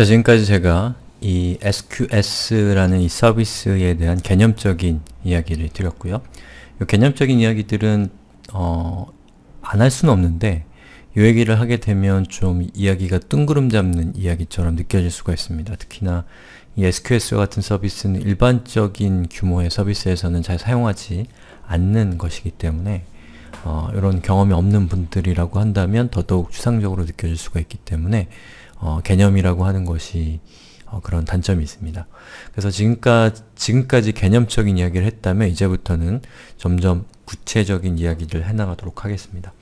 자, 지금까지 제가 이 SQS라는 이 서비스에 대한 개념적인 이야기를 드렸고요. 이 개념적인 이야기들은 어, 안할 수는 없는데 이 얘기를 하게 되면 좀 이야기가 뜬구름 잡는 이야기처럼 느껴질 수가 있습니다. 특히나 이 SQS와 같은 서비스는 일반적인 규모의 서비스에서는 잘 사용하지 않는 것이기 때문에 어, 이런 경험이 없는 분들이라고 한다면 더더욱 추상적으로 느껴질 수가 있기 때문에 어, 개념이라고 하는 것이 어, 그런 단점이 있습니다. 그래서 지금까지, 지금까지 개념적인 이야기를 했다면 이제부터는 점점 구체적인 이야기를 해나가도록 하겠습니다.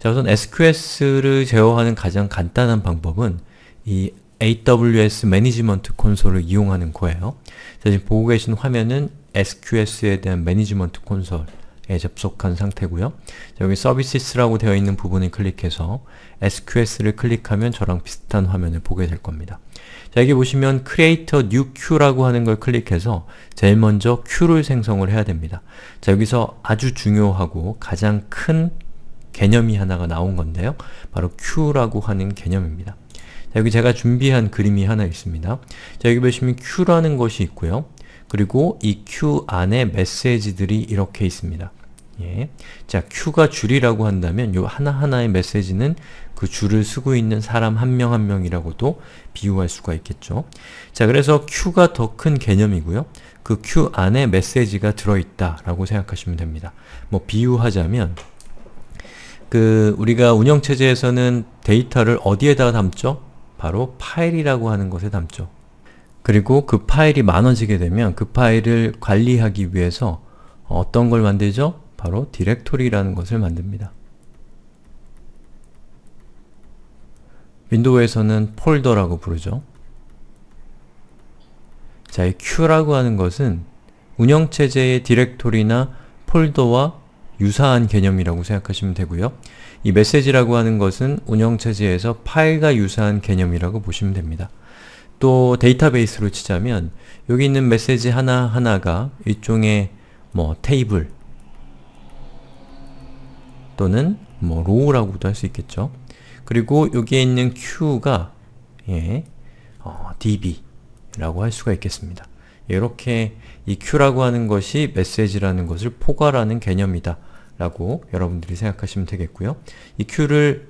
자 우선 SQS를 제어하는 가장 간단한 방법은 이 AWS 매니지먼트 콘솔을 이용하는 거예요. 자, 지금 보고 계신 화면은 SQS에 대한 매니지먼트 콘솔 에 접속한 상태고요. 여기 서비스라고 되어 있는 부분을 클릭해서 SQS를 클릭하면 저랑 비슷한 화면을 보게 될 겁니다. 자, 여기 보시면 create new queue라고 하는 걸 클릭해서 제일 먼저 큐를 생성을 해야 됩니다. 자, 여기서 아주 중요하고 가장 큰 개념이 하나가 나온 건데요. 바로 큐라고 하는 개념입니다. 자, 여기 제가 준비한 그림이 하나 있습니다. 자, 여기 보시면 큐라는 것이 있고요. 그리고 이 q 안에 메시지들이 이렇게 있습니다. 예. 자, Q가 줄이라고 한다면 요 하나하나의 메시지는 그 줄을 쓰고 있는 사람 한 명 한 명이라고도 비유할 수가 있겠죠. 자, 그래서 Q가 더 큰 개념이고요. 그 Q 안에 메시지가 들어있다 라고 생각하시면 됩니다. 뭐 비유하자면 그 우리가 운영체제에서는 데이터를 어디에다가 담죠? 바로 파일이라고 하는 것에 담죠. 그리고 그 파일이 많아지게 되면 그 파일을 관리하기 위해서 어떤 걸 만들죠? 바로 디렉토리라는 것을 만듭니다. 윈도우에서는 폴더라고 부르죠. 자, 이 Q라고 하는 것은 운영체제의 디렉토리나 폴더와 유사한 개념이라고 생각하시면 되고요. 이 메시지라고 하는 것은 운영체제에서 파일과 유사한 개념이라고 보시면 됩니다. 또 데이터베이스로 치자면 여기 있는 메시지 하나하나가 일종의 뭐 테이블 또는 뭐 로우라고도 할 수 있겠죠. 그리고 여기에 있는 q 가 예, 어, db라고 할 수가 있겠습니다. 이렇게 이 q 라고 하는 것이 메시지라는 것을 포괄하는 개념이다 라고 여러분들이 생각하시면 되겠고요. 이 q 를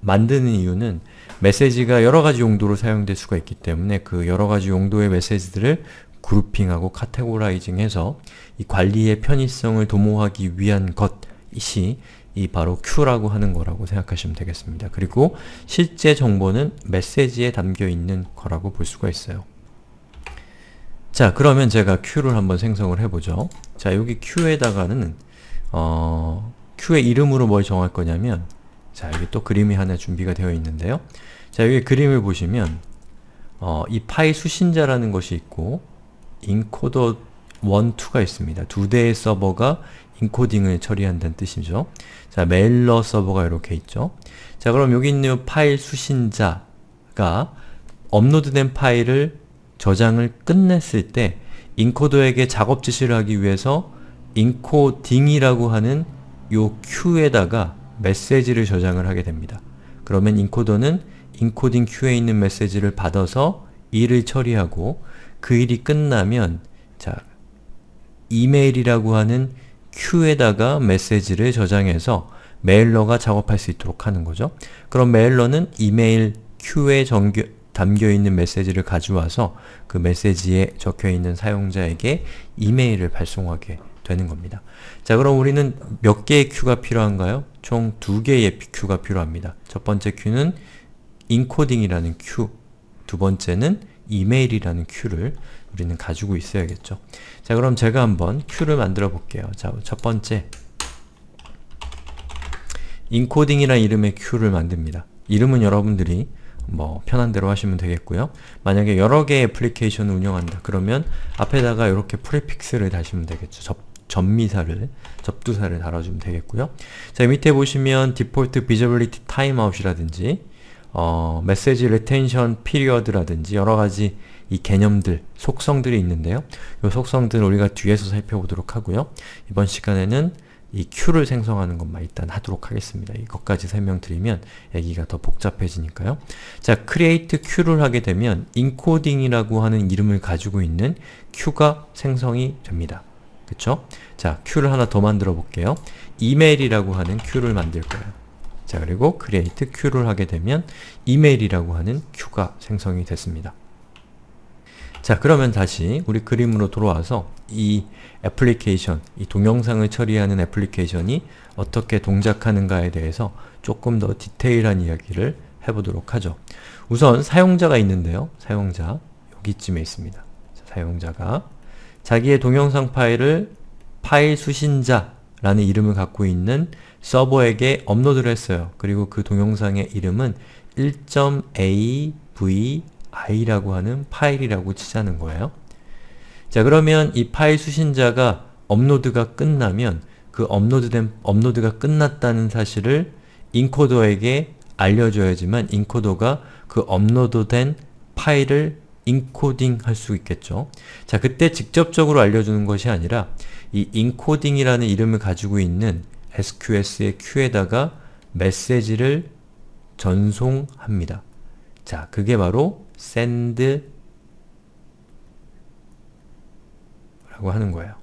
만드는 이유는 메시지가 여러가지 용도로 사용될 수가 있기 때문에 그 여러가지 용도의 메시지들을 그룹핑하고 카테고라이징해서 이 관리의 편의성을 도모하기 위한 것이 이 바로 q 라고 하는 거라고 생각하시면 되겠습니다. 그리고 실제 정보는 메시지에 담겨있는 거라고 볼 수가 있어요. 자, 그러면 제가 q 를 한번 생성을 해보죠. 자, 여기 q 에다가는 어... 큐의 이름으로 뭘 정할 거냐면 자, 여기 또 그림이 하나 준비가 되어 있는데요. 자, 여기 그림을 보시면 어, 이파일 수신자라는 것이 있고 인코더 1, 2가 있습니다. 두 대의 서버가 인코딩을 처리한다는 뜻이죠. 자, 메일러 서버가 이렇게 있죠. 자, 그럼 여기 있는 파일 수신자가 업로드된 파일을 저장을 끝냈을 때 인코더에게 작업 지시를 하기 위해서 인코딩이라고 하는 요 큐에다가 메시지를 저장을 하게 됩니다. 그러면 인코더는 인코딩 큐에 있는 메시지를 받아서 일을 처리하고 그 일이 끝나면 자 이메일이라고 하는 큐에다가 메시지를 저장해서 메일러가 작업할 수 있도록 하는 거죠. 그럼 메일러는 이메일 큐에 정겨, 담겨있는 메시지를 가져와서 그 메시지에 적혀있는 사용자에게 이메일을 발송하게 되는 겁니다. 자 그럼 우리는 몇 개의 큐가 필요한가요? 총 두 개의 큐가 필요합니다. 첫 번째 큐는 인코딩이라는 큐, 두 번째는 이메일이라는 큐를 우리는 가지고 있어야겠죠. 자 그럼 제가 한번 큐를 만들어 볼게요. 자 첫 번째 인코딩이라는 이름의 큐를 만듭니다. 이름은 여러분들이 뭐 편한 대로 하시면 되겠고요. 만약에 여러 개의 애플리케이션을 운영한다 그러면 앞에다가 이렇게 프리픽스를 다시면 되겠죠. 접미사를 접두사를 달아주면 되겠고요. 자 밑에 보시면 디폴트 비저블리티 타임아웃이라든지 어, 메시지 레텐션 피리어드라든지 여러가지 이 개념들, 속성들이 있는데요. 이 속성들은 우리가 뒤에서 살펴보도록 하고요. 이번 시간에는 이 큐를 생성하는 것만 일단 하도록 하겠습니다. 이것까지 설명드리면 얘기가 더 복잡해지니까요. 자, create 큐를 하게 되면 인코딩이라고 하는 이름을 가지고 있는 큐가 생성이 됩니다. 그쵸? 자, 큐를 하나 더 만들어 볼게요. 이메일이라고 하는 큐를 만들 거예요. 자, 그리고 create 큐를 하게 되면 이메일이라고 하는 큐가 생성이 됐습니다. 자, 그러면 다시 우리 그림으로 돌아와서 이 애플리케이션, 이 동영상을 처리하는 애플리케이션이 어떻게 동작하는가에 대해서 조금 더 디테일한 이야기를 해보도록 하죠. 우선 사용자가 있는데요. 사용자, 여기쯤에 있습니다. 사용자가 자기의 동영상 파일을 파일 수신자라는 이름을 갖고 있는 서버에게 업로드를 했어요. 그리고 그 동영상의 이름은 1.avi라고 하는 파일이라고 치자는 거예요. 자 그러면 이 파일 수신자가 업로드가 끝나면 그 업로드된 업로드가 끝났다는 사실을 인코더에게 알려줘야지만 인코더가 그 업로드된 파일을 인코딩 할 수 있겠죠. 자, 그때 직접적으로 알려주는 것이 아니라 이 인코딩이라는 이름을 가지고 있는 SQS의 Q에다가 메시지를 전송합니다. 자, 그게 바로 send 라고 하는 거예요.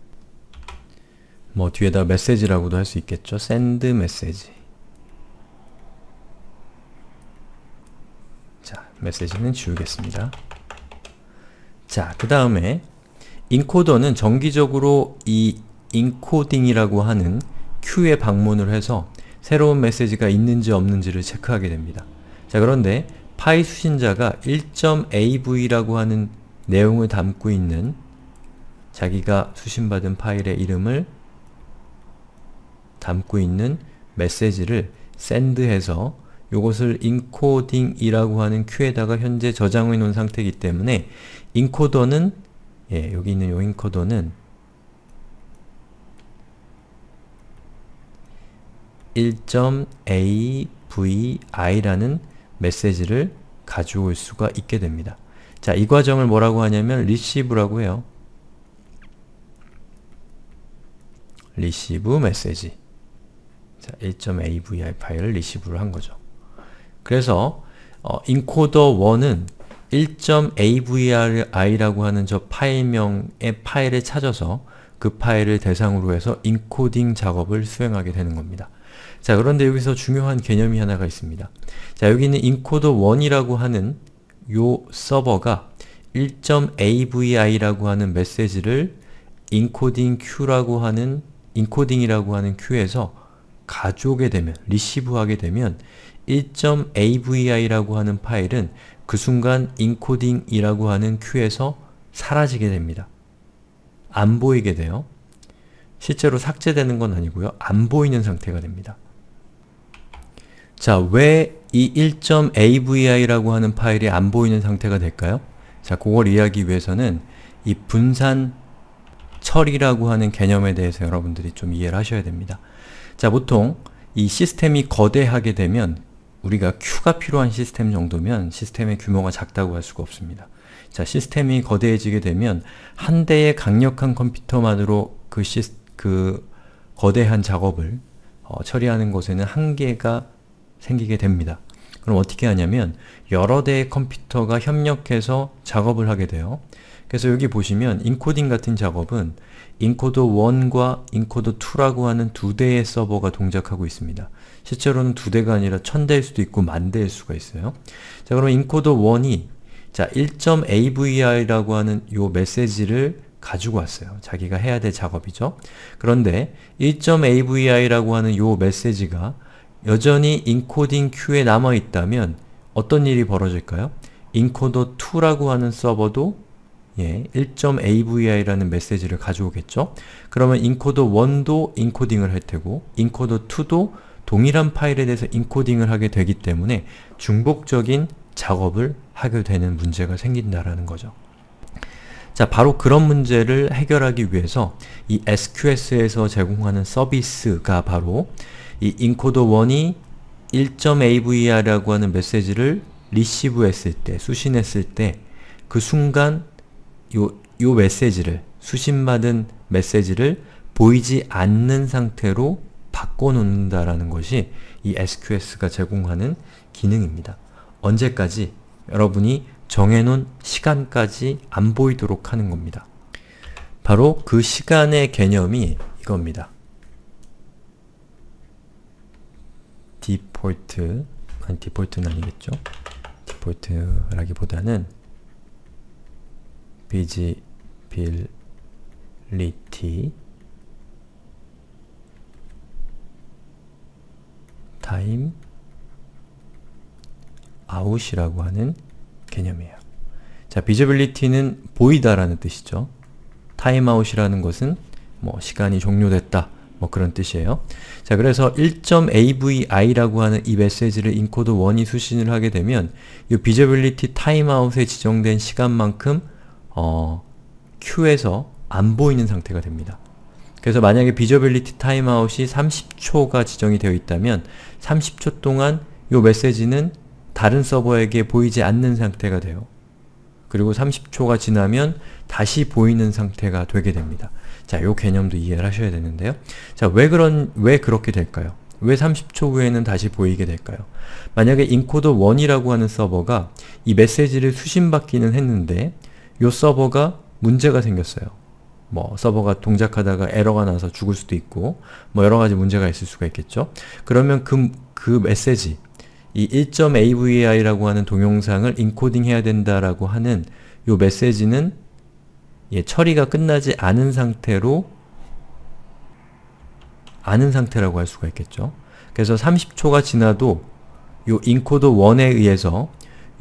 뭐 뒤에다 메시지라고도 할 수 있겠죠. send 메시지 자, 메시지는 지우겠습니다. 자, 그 다음에 인코더는 정기적으로 이 인코딩이라고 하는 큐에 방문을 해서 새로운 메시지가 있는지 없는지를 체크하게 됩니다. 자, 그런데 파이 수신자가 1.av라고 하는 내용을 담고 있는 자기가 수신받은 파일의 이름을 담고 있는 메시지를 샌드해서 요것을 인코딩이라고 하는 큐에다가 현재 저장해 놓은 상태이기 때문에 인코더는 예, 여기 있는 요 인코더는 1.avi라는 메시지를 가져올 수가 있게 됩니다. 자, 이 과정을 뭐라고 하냐면 receive라고 해요. receive 메시지 자, 1.avi 파일을 receive로 한 거죠. 그래서 어, 인코더 1은 1.avi라고 r 하는 저 파일명의 파일을 찾아서 그 파일을 대상으로 해서 인코딩 작업을 수행하게 되는 겁니다. 자 그런데 여기서 중요한 개념이 하나가 있습니다. 자 여기 있는 인코더1이라고 하는 요 서버가 1.avi라고 하는 메시지를 인코딩 q e u 라고 하는 인코딩이라고 하는 q u 에서 가져오게 되면, 리시브하게 되면 1.avi라고 하는 파일은 그 순간 인코딩이라고 하는 큐에서 사라지게 됩니다. 안 보이게 돼요. 실제로 삭제되는 건 아니고요. 안 보이는 상태가 됩니다. 자, 왜 이 1.avi라고 하는 파일이 안 보이는 상태가 될까요? 자, 그걸 이해하기 위해서는 이 분산 처리라고 하는 개념에 대해서 여러분들이 좀 이해를 하셔야 됩니다. 자, 보통 이 시스템이 거대하게 되면 우리가 큐가 필요한 시스템 정도면 시스템의 규모가 작다고 할 수가 없습니다. 자, 시스템이 거대해지게 되면 한 대의 강력한 컴퓨터만으로 그, 시스, 그 거대한 작업을 어, 처리하는 것에는 한계가 생기게 됩니다. 그럼 어떻게 하냐면 여러 대의 컴퓨터가 협력해서 작업을 하게 돼요. 그래서 여기 보시면 인코딩 같은 작업은 인코더 1과 인코더 2라고 하는 두 대의 서버가 동작하고 있습니다. 실제로는 두 대가 아니라 천 대일 수도 있고 만 대일 수가 있어요. 자, 그러면 인코더 1이 자, 1.avi라고 하는 요 메시지를 가지고 왔어요. 자기가 해야 될 작업이죠. 그런데 1.avi라고 하는 요 메시지가 여전히 인코딩 큐에 남아있다면 어떤 일이 벌어질까요? 인코더2라고 하는 서버도 예, 1.avi라는 메시지를 가져오겠죠? 그러면 인코더1도 인코딩을 할 테고 인코더2도 동일한 파일에 대해서 인코딩을 하게 되기 때문에 중복적인 작업을 하게 되는 문제가 생긴다라는 거죠. 자, 바로 그런 문제를 해결하기 위해서 이 SQS에서 제공하는 서비스가 바로 이 e n c 1이 1.avr이라고 하는 메시지를 리시브 했을 때, 수신했을 때 그 순간 요, 요 메시지를, 수신받은 메시지를 보이지 않는 상태로 바꿔놓는다라는 것이 이 SQS가 제공하는 기능입니다. 언제까지? 여러분이 정해놓은 시간까지 안 보이도록 하는 겁니다. 바로 그 시간의 개념이 이겁니다. 디폴트, 아니 디폴트는 아니겠죠? 디폴트라기보다는 비지빌리티 time out이라고 하는 개념이에요. 자, visibility는 보이다라는 뜻이죠. time out이라는 것은 뭐 시간이 종료됐다 뭐 그런 뜻이에요. 자, 그래서 1.avi라고 하는 이 메시지를 인코드 1이 수신을 하게 되면 이 v i s i b i l i t 에 지정된 시간만큼 어, 큐에서 안 보이는 상태가 됩니다. 그래서 만약에 비저빌리티 타임아웃이 30초가 지정이 되어 있다면 30초 동안 이 메시지는 다른 서버에게 보이지 않는 상태가 돼요. 그리고 30초가 지나면 다시 보이는 상태가 되게 됩니다. 자, 요 개념도 이해를 하셔야 되는데요. 자, 왜 그런, 왜 그렇게 될까요? 왜 30초 후에는 다시 보이게 될까요? 만약에 인코더1이라고 하는 서버가 이 메시지를 수신받기는 했는데 요 서버가 문제가 생겼어요. 뭐 서버가 동작하다가 에러가 나서 죽을 수도 있고 뭐 여러 가지 문제가 있을 수가 있겠죠. 그러면 그, 그 메시지 이 1.avi라고 하는 동영상을 인코딩해야 된다라고 하는 요 메시지는 예, 처리가 끝나지 않은 상태로 않은 상태라고 할 수가 있겠죠. 그래서 30초가 지나도 요 인코더 1에 의해서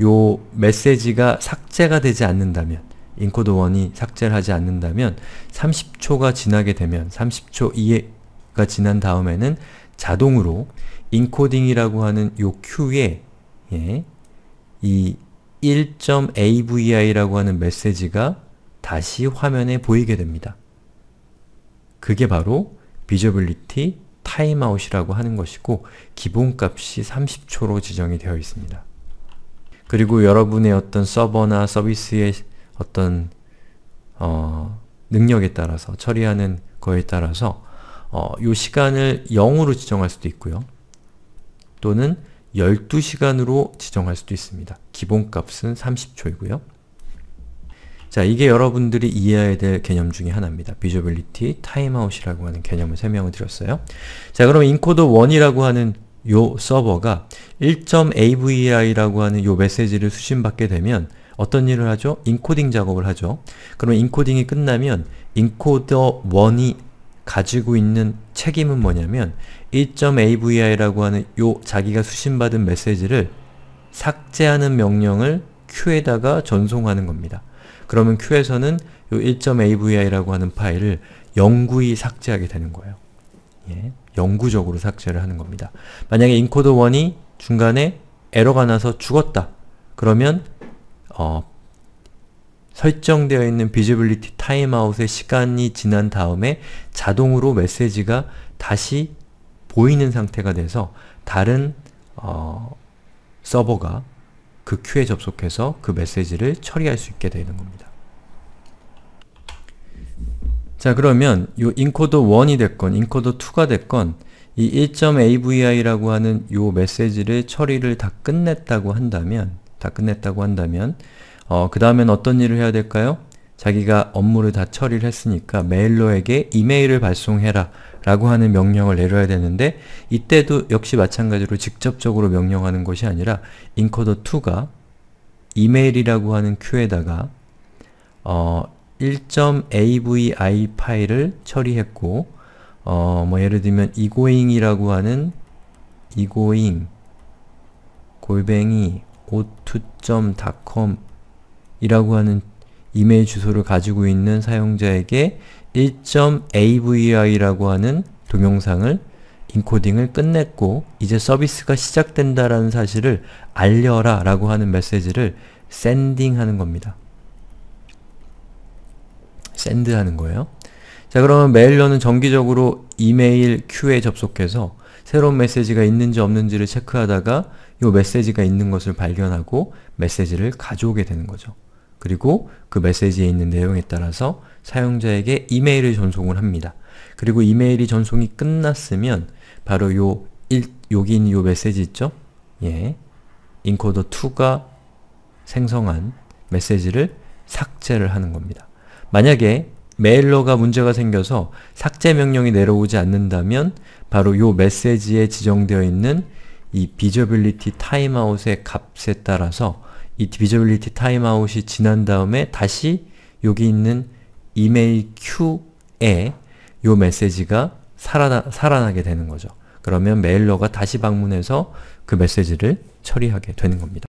요 메시지가 삭제가 되지 않는다면 인코드원이 삭제를 하지 않는다면 30초가 지나게 되면 30초 이해가 지난 다음에는 자동으로 인코딩이라고 하는 요 큐에 예, 이 1.avi라고 하는 메시지가 다시 화면에 보이게 됩니다. 그게 바로 비저빌리티 타임아웃이라고 하는 것이고 기본값이 30초로 지정이 되어 있습니다. 그리고 여러분의 어떤 서버나 서비스의 어떤 어, 능력에 따라서 처리하는 거에 따라서 어, 요 시간을 0으로 지정할 수도 있고요. 또는 12시간으로 지정할 수도 있습니다. 기본값은 30초이고요. 자, 이게 여러분들이 이해해야 될 개념 중의 하나입니다. 비저빌리티 타임아웃이라고 하는 개념을 설명을 드렸어요. 자, 그럼 인코더1이라고 하는 요 서버가 1.avi라고 하는 요 메시지를 수신받게 되면 어떤 일을 하죠? 인코딩 작업을 하죠. 그러면 인코딩이 끝나면 인코더 1이 가지고 있는 책임은 뭐냐면 1.avi라고 하는 요 자기가 수신받은 메시지를 삭제하는 명령을 Q에다가 전송하는 겁니다. 그러면 Q에서는 요 1.avi라고 하는 파일을 영구히 삭제하게 되는 거예요. 예, 영구적으로 삭제를 하는 겁니다. 만약에 인코더 1이 중간에 에러가 나서 죽었다. 그러면 어, 설정되어 있는 비즈빌리티 타임아웃의 시간이 지난 다음에 자동으로 메시지가 다시 보이는 상태가 돼서 다른 어, 서버가 그 큐에 접속해서 그 메시지를 처리할 수 있게 되는 겁니다. 자 그러면 이 인코더 1이 됐건 인코더 2가 됐건 이 1.avi라고 하는 이 메시지를 처리를 다 끝냈다고 한다면 다 끝냈다고 한다면 어, 그 다음엔 어떤 일을 해야 될까요? 자기가 업무를 다 처리를 했으니까 메일러에게 이메일을 발송해라 라고 하는 명령을 내려야 되는데 이때도 역시 마찬가지로 직접적으로 명령하는 것이 아니라 인코더2가 이메일이라고 하는 큐에다가 어, 1.avi 파일을 처리했고 어, 뭐 예를 들면 egoing이라고 하는 egoing 골뱅이 o2.com 이라고 하는 이메일 주소를 가지고 있는 사용자에게 1.avi라고 하는 동영상을 인코딩을 끝냈고 이제 서비스가 시작된다라는 사실을 알려라 라고 하는 메시지를 샌딩 하는 겁니다. 샌드 하는 거예요. 자 그러면 메일러는 정기적으로 이메일 큐에 접속해서 새로운 메시지가 있는지 없는지를 체크하다가 이 메시지가 있는 것을 발견하고 메시지를 가져오게 되는 거죠. 그리고 그 메시지에 있는 내용에 따라서 사용자에게 이메일을 전송을 합니다. 그리고 이메일이 전송이 끝났으면 바로 요 일, 여기 있는 요 메시지 있죠? 예. 인코더2가 생성한 메시지를 삭제를 하는 겁니다. 만약에 메일러가 문제가 생겨서 삭제 명령이 내려오지 않는다면 바로 요 메시지에 지정되어 있는 이 비저빌리티 타임아웃의 값에 따라서 이 비저빌리티 타임아웃이 지난 다음에 다시 여기 있는 이메일 큐에 요 메시지가 살아나, 살아나게 되는 거죠. 그러면 메일러가 다시 방문해서 그 메시지를 처리하게 되는 겁니다.